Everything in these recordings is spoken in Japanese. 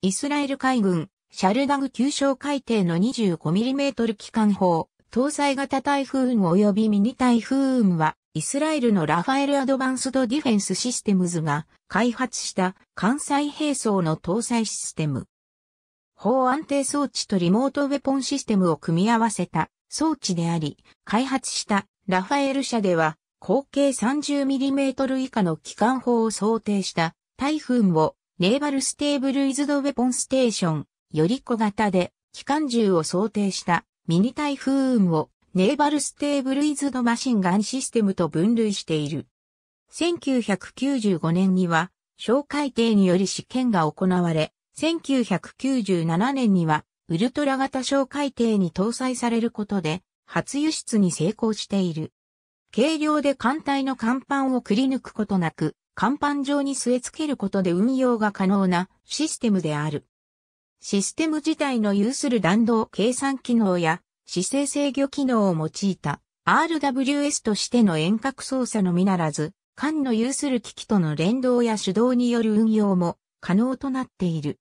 イスラエル海軍、シャルダグ急小海底の 25mm 機関砲、搭載型台風雲及びミニ台風雲は、イスラエルのラファエル・アドバンスド・ディフェンス・システムズが開発した艦載兵装の搭載システム。砲安定装置とリモートウェポンシステムを組み合わせた装置であり、開発したラファエル社では、合計 30mm 以下の機関砲を想定した台風をネーバルステーブルイズドウェポンステーション、より小型で、機関銃を想定したミニフ風雲をネーバルステーブルイズドマシンガンシステムと分類している。1995年には、小海底により試験が行われ、1997年には、ウルトラ型小海底に搭載されることで、初輸出に成功している。軽量で艦隊の甲板をくり抜くことなく、甲板上に据え付けることで運用が可能なシステムである。システム自体の有する弾道計算機能や姿勢制御機能を用いた RWS としての遠隔操作のみならず、艦の有する機器との連動や手動による運用も可能となっている。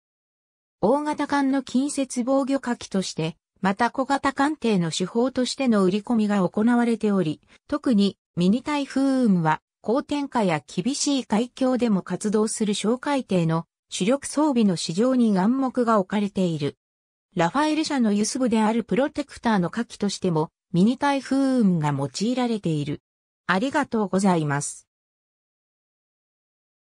大型艦の近接防御火器として、また小型艦艇の手法としての売り込みが行われており、特にミニ台風雲は高天下や厳しい海峡でも活動する小海艇の主力装備の市場に眼目が置かれている。ラファエル社の輸出部であるプロテクターの火器としてもミニ台風運が用いられている。ありがとうございます。